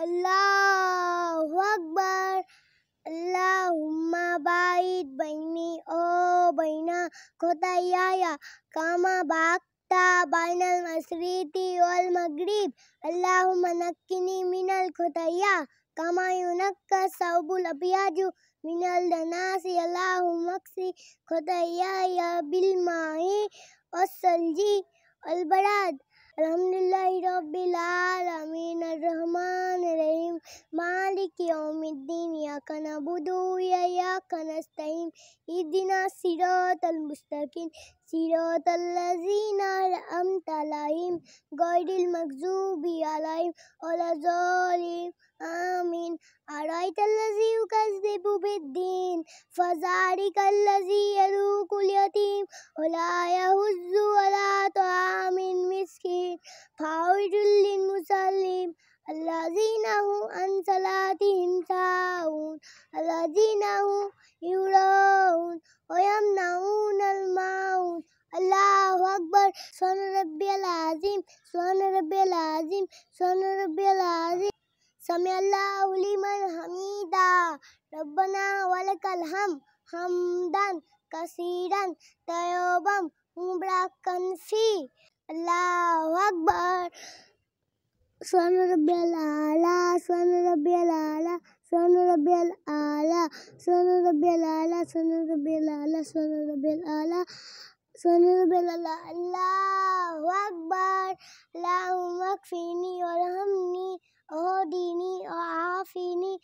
اللہ اکبر اللہم باید بینی او بینا خطایا یا کاما باکتا بین المسریتی والمغریب اللہم نکنی من الخطایا کاما یونک سوب الابیاجو من الدناسی اللہم اکسی خطایا بالمائی والسلجی والبراد الحمد لله رب العالمين الرحمن الرحيم مالك يوم الدين إياك نعبد وإياك نستعين اهدنا الصراط المستقيم صراط الذين أنعمت عليهم غير المغضوب عليهم ولا الضالين آمين أرأيت الذي يكذب بالدين فذلك الذي يلوك اليتيم ولا الذين هم عن صلاتهم ساهون الذين هم يراهون ويمنعون الماون الله أكبر سبحان ربي العظيم سبحان ربي العظيم سبحان ربي العظيم سمع الله لمن حميدا ربنا ولك الحمد حمدا كثيرا طيبا مباركا فيه الله أكبر سن ر بیلال سنر بےلا سن را بیل آ سنر بیلا سن ر بیلال سنر بل آلہ سنبر او دینی او آفینی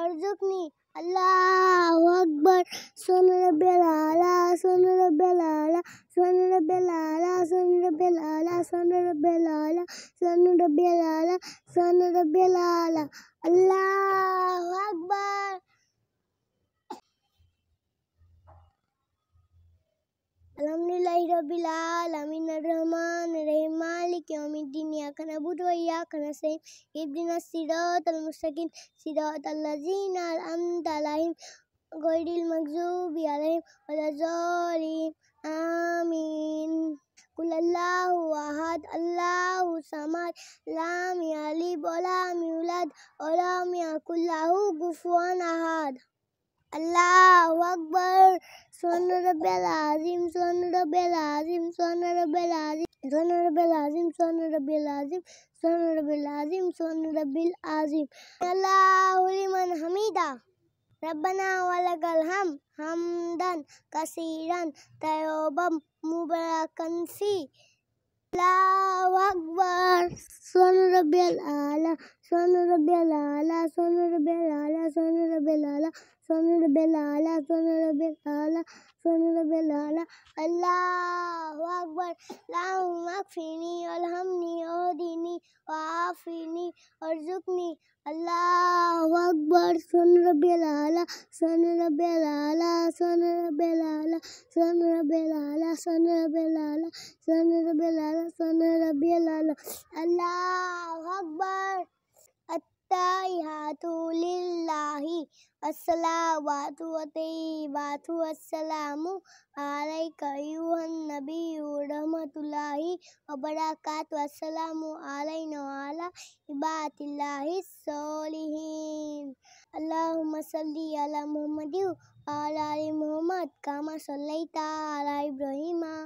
ارزقنی اللہ اکبر سن رب العلا سن رب العلا سن رب العلا سن رب العلا سن رب العلا سن رب العلا سن رب العلا اللہ اکبر الحمدللہ رب العالمین الرحمن الرحیم مالک یوم الدین یا کنبوت و كما سيم ابن الصراط المستقيم صراط الذين الأمد عليهم غير المكذوب عليهم ولا الظالم آمين قل الله أحد الله سمد لم يلد ولم يولد ولم يكن له كفوا أحد الله أكبر سبحان رب العظيم سبحان رب العظيم سبحان رب العظيم سونا رب اللہ سونا ربی اللہ اکبر سونا ربیلا سونا العالی سن رب بیل سن رب سونا سن رب ارجکنی اللہ اکبر اللہم اکفینی والحمنی اہدینی وعافینی ارزقنی اللہ اکبر سن رب رب رب رب رب سن سن سن سن سن رب سونا سن رب بیلا اللہ اکبر والسلام اللہ محمد آرائی محمد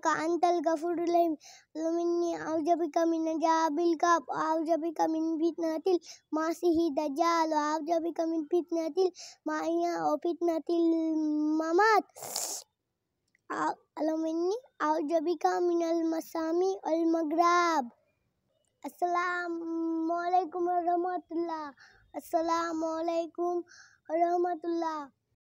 إنك أنت الغفور الرحيم اللهم إني أعوذ بك من عذاب القبر وأعوذ بك من فتنة المسيح الدجال وأعوذ بك من فتنة المحيا وفتنة الممات اللهم إني أعوذ بك من المسامي والمغرب السلام عليكم ورحمة الله السلام عليكم ورحمة الله